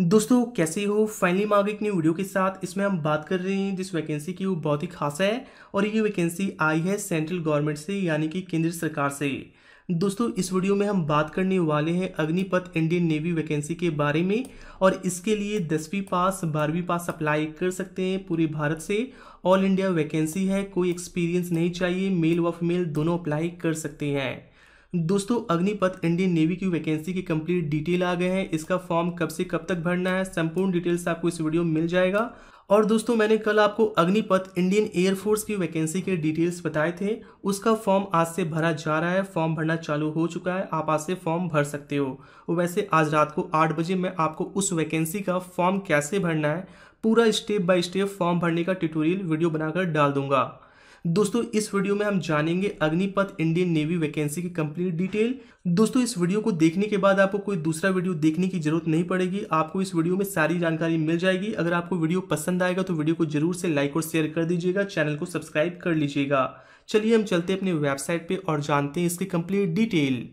दोस्तों कैसे हो फाइनली मांगे एक नई वीडियो के साथ इसमें हम बात कर रहे हैं जिस वैकेंसी की वो बहुत ही खास है और ये वैकेंसी आई है सेंट्रल गवर्नमेंट से यानी कि केंद्र सरकार से दोस्तों इस वीडियो में हम बात करने वाले हैं अग्निपथ इंडियन नेवी वैकेंसी के बारे में और इसके लिए दसवीं पास बारहवीं पास अप्लाई कर सकते हैं पूरे भारत से ऑल इंडिया वैकेंसी है कोई एक्सपीरियंस नहीं चाहिए मेल व फीमेल दोनों अप्लाई कर सकते हैं दोस्तों अग्निपथ इंडियन नेवी की वैकेंसी की कंप्लीट डिटेल आ गए हैं इसका फॉर्म कब से कब तक भरना है संपूर्ण डिटेल्स आपको इस वीडियो में मिल जाएगा और दोस्तों मैंने कल आपको अग्निपथ इंडियन एयरफोर्स की वैकेंसी के डिटेल्स बताए थे उसका फॉर्म आज से भरा जा रहा है फॉर्म भरना चालू हो चुका है आप आज से फॉर्म भर सकते हो वैसे आज रात को आठ बजे मैं आपको उस वैकेंसी का फॉर्म कैसे भरना है पूरा स्टेप बाय स्टेप फॉर्म भरने का ट्यूटोरियल वीडियो बनाकर डाल दूंगा दोस्तों इस वीडियो में हम जानेंगे अग्निपथ इंडियन नेवी वैकेंसी की कंप्लीट डिटेल दोस्तों इस वीडियो को देखने के बाद आपको कोई दूसरा वीडियो देखने की जरूरत नहीं पड़ेगी आपको इस वीडियो में सारी जानकारी मिल जाएगी अगर आपको वीडियो पसंद आएगा तो वीडियो को जरूर से लाइक और शेयर कर दीजिएगा चैनल को सब्सक्राइब कर लीजिएगा चलिए हम चलते अपने वेबसाइट पर और जानते हैं इसकी कंप्लीट डिटेल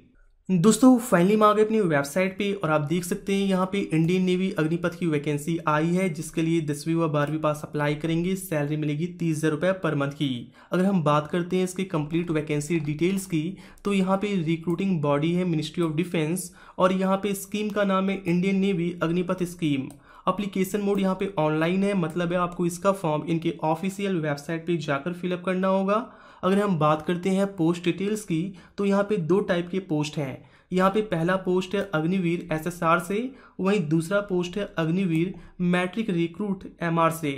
दोस्तों फाइनली मैं आ गए अपनी वेबसाइट पे और आप देख सकते हैं यहाँ पे इंडियन नेवी अग्निपथ की वैकेंसी आई है जिसके लिए दसवीं व बारहवीं पास अप्लाई करेंगे सैलरी मिलेगी तीस हज़ार रुपये पर मंथ की अगर हम बात करते हैं इसकी कंप्लीट वैकेंसी डिटेल्स की तो यहाँ पे रिक्रूटिंग बॉडी है मिनिस्ट्री ऑफ डिफेंस और यहाँ पे स्कीम का नाम है Indian navy Agnipath scheme application mode यहाँ पे ऑनलाइन है मतलब है आपको इसका फॉर्म इनके ऑफिशियल वेबसाइट पे जाकर फिलअप करना होगा अगर हम बात करते हैं पोस्ट डिटेल्स की तो यहाँ पे दो टाइप के पोस्ट हैं यहाँ पे पहला पोस्ट है अग्निवीर एसएसआर से वहीं दूसरा पोस्ट है अग्निवीर मैट्रिक रिक्रूट एमआर से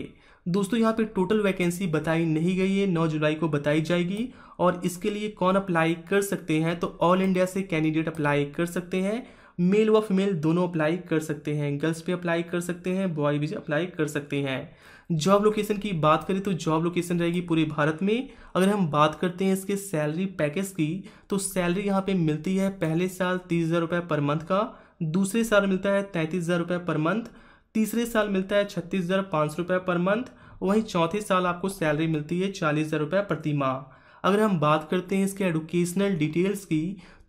दोस्तों यहाँ पे टोटल वैकेंसी बताई नहीं गई है नौ जुलाई को बताई जाएगी और इसके लिए कौन अप्लाई कर सकते हैं तो ऑल इंडिया से कैंडिडेट अप्लाई कर सकते हैं मेल व फीमेल दोनों अप्लाई कर सकते हैं गर्ल्स भी अप्लाई कर सकते हैं बॉय भी अप्लाई कर सकते हैं जॉब लोकेशन की बात करें तो जॉब लोकेशन रहेगी पूरे भारत में अगर हम बात करते हैं इसके सैलरी पैकेज की तो सैलरी यहाँ पे मिलती है पहले साल तीस हज़ार रुपये पर मंथ का दूसरे साल मिलता है तैंतीस हज़ार रुपये पर मंथ तीसरे साल मिलता है छत्तीस हज़ार पाँच सौ रुपये पर मंथ वहीं चौथे साल आपको सैलरी मिलती है चालीस हज़ार रुपये प्रति माह अगर हम बात करते हैं इसके एडुकेशनल डिटेल्स की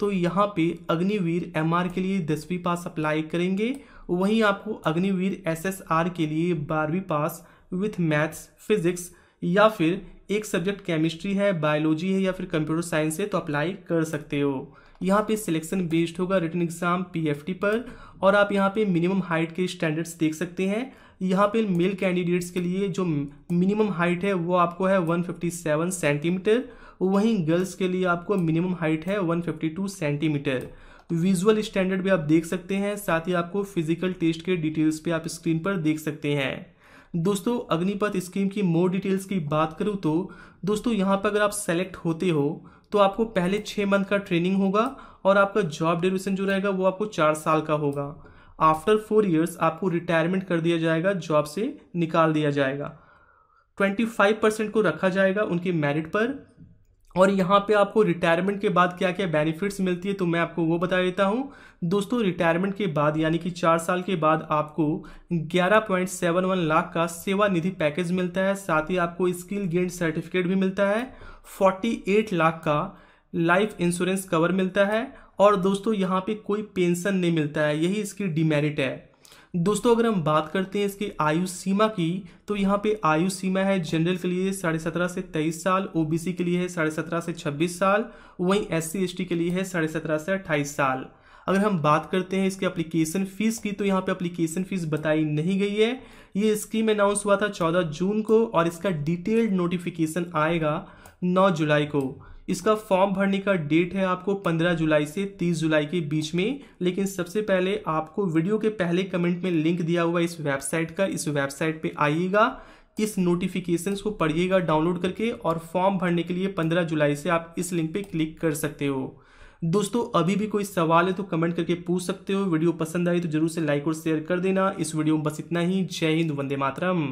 तो यहाँ पे अग्निवीर एमआर के लिए दसवीं पास अप्लाई करेंगे वहीं आपको अग्निवीर एसएसआर के लिए बारहवीं पास विथ मैथ्स फिजिक्स या फिर एक सब्जेक्ट केमिस्ट्री है बायोलॉजी है या फिर कंप्यूटर साइंस है तो अप्लाई कर सकते हो यहाँ पे सिलेक्शन बेस्ड होगा रिटर्न एग्जाम पीएफटी पर और आप यहाँ पे मिनिमम हाइट के स्टैंडर्ड्स देख सकते हैं यहाँ पे मेल कैंडिडेट्स के लिए जो मिनिमम हाइट है वो आपको है 157 सेंटीमीटर वहीं गर्ल्स के लिए आपको मिनिमम हाइट है 152 सेंटीमीटर विजुअल स्टैंडर्ड भी आप देख सकते हैं साथ ही आपको फिजिकल टेस्ट के डिटेल्स भी आप स्क्रीन पर देख सकते हैं दोस्तों अग्निपथ स्कीम की मोर डिटेल्स की बात करूँ तो दोस्तों यहाँ पर अगर आप सेलेक्ट होते हो तो आपको पहले छः मंथ का ट्रेनिंग होगा और आपका जॉब ड्यूरेशन जो रहेगा वो आपको चार साल का होगा आफ्टर फोर ईयर्स आपको रिटायरमेंट कर दिया जाएगा जॉब से निकाल दिया जाएगा ट्वेंटी फाइव परसेंट को रखा जाएगा उनके मेरिट पर और यहाँ पे आपको रिटायरमेंट के बाद क्या क्या बेनिफिट्स मिलती है तो मैं आपको वो बता देता हूँ दोस्तों रिटायरमेंट के बाद यानी कि चार साल के बाद आपको 11.71 लाख का सेवा निधि पैकेज मिलता है साथ ही आपको स्किल गेंड सर्टिफिकेट भी मिलता है 48 लाख का लाइफ इंश्योरेंस कवर मिलता है और दोस्तों यहाँ पे कोई पेंशन नहीं मिलता है यही इसकी डिमेरिट है दोस्तों अगर हम बात करते हैं इसकी आयु सीमा की तो यहाँ पे आयु सीमा है जनरल के लिए साढ़े सत्रह से तेईस साल ओबीसी के लिए है साढ़े सत्रह से छब्बीस साल वहीं एस सी के लिए है साढ़े सत्रह से अट्ठाईस साल अगर हम बात करते हैं इसके एप्लीकेशन फ़ीस की तो यहाँ पे एप्लीकेशन फ़ीस बताई नहीं गई है ये स्कीम अनाउंस हुआ था चौदह जून को और इसका डिटेल्ड नोटिफिकेशन आएगा नौ जुलाई को इसका फॉर्म भरने का डेट है आपको 15 जुलाई से 30 जुलाई के बीच में लेकिन सबसे पहले आपको वीडियो के पहले कमेंट में लिंक दिया हुआ इस वेबसाइट का इस वेबसाइट पे आइएगा इस नोटिफिकेशन को पढ़िएगा डाउनलोड करके और फॉर्म भरने के लिए 15 जुलाई से आप इस लिंक पे क्लिक कर सकते हो दोस्तों अभी भी कोई सवाल है तो कमेंट करके पूछ सकते हो वीडियो पसंद आई तो जरूर से लाइक और शेयर कर देना इस वीडियो में बस इतना ही जय हिंद वंदे मातरम